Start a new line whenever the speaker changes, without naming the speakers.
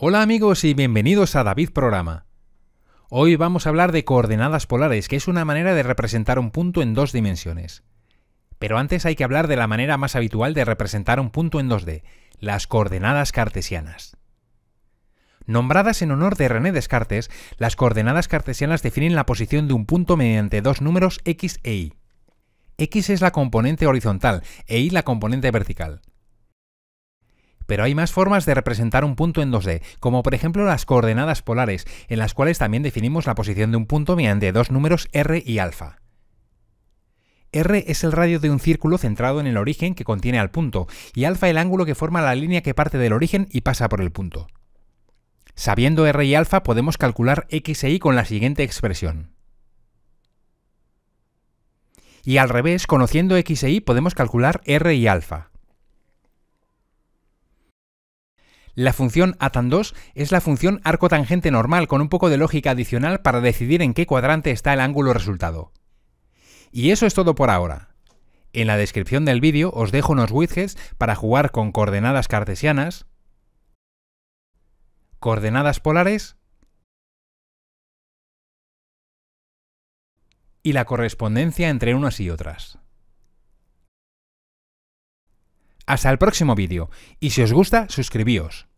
Hola amigos y bienvenidos a David Programa. Hoy vamos a hablar de coordenadas polares, que es una manera de representar un punto en dos dimensiones. Pero antes hay que hablar de la manera más habitual de representar un punto en 2D, las coordenadas cartesianas. Nombradas en honor de René Descartes, las coordenadas cartesianas definen la posición de un punto mediante dos números x e y. x es la componente horizontal e y la componente vertical. Pero hay más formas de representar un punto en 2D, como por ejemplo las coordenadas polares, en las cuales también definimos la posición de un punto mediante dos números r y alfa. R es el radio de un círculo centrado en el origen que contiene al punto, y alfa el ángulo que forma la línea que parte del origen y pasa por el punto. Sabiendo R y alfa podemos calcular x e y con la siguiente expresión. Y al revés, conociendo x e y podemos calcular R y alfa. La función atan2 es la función arco tangente normal con un poco de lógica adicional para decidir en qué cuadrante está el ángulo resultado. Y eso es todo por ahora. En la descripción del vídeo os dejo unos widgets para jugar con coordenadas cartesianas,
coordenadas polares
y la correspondencia entre unas y otras. Hasta el próximo vídeo y si os gusta suscribíos.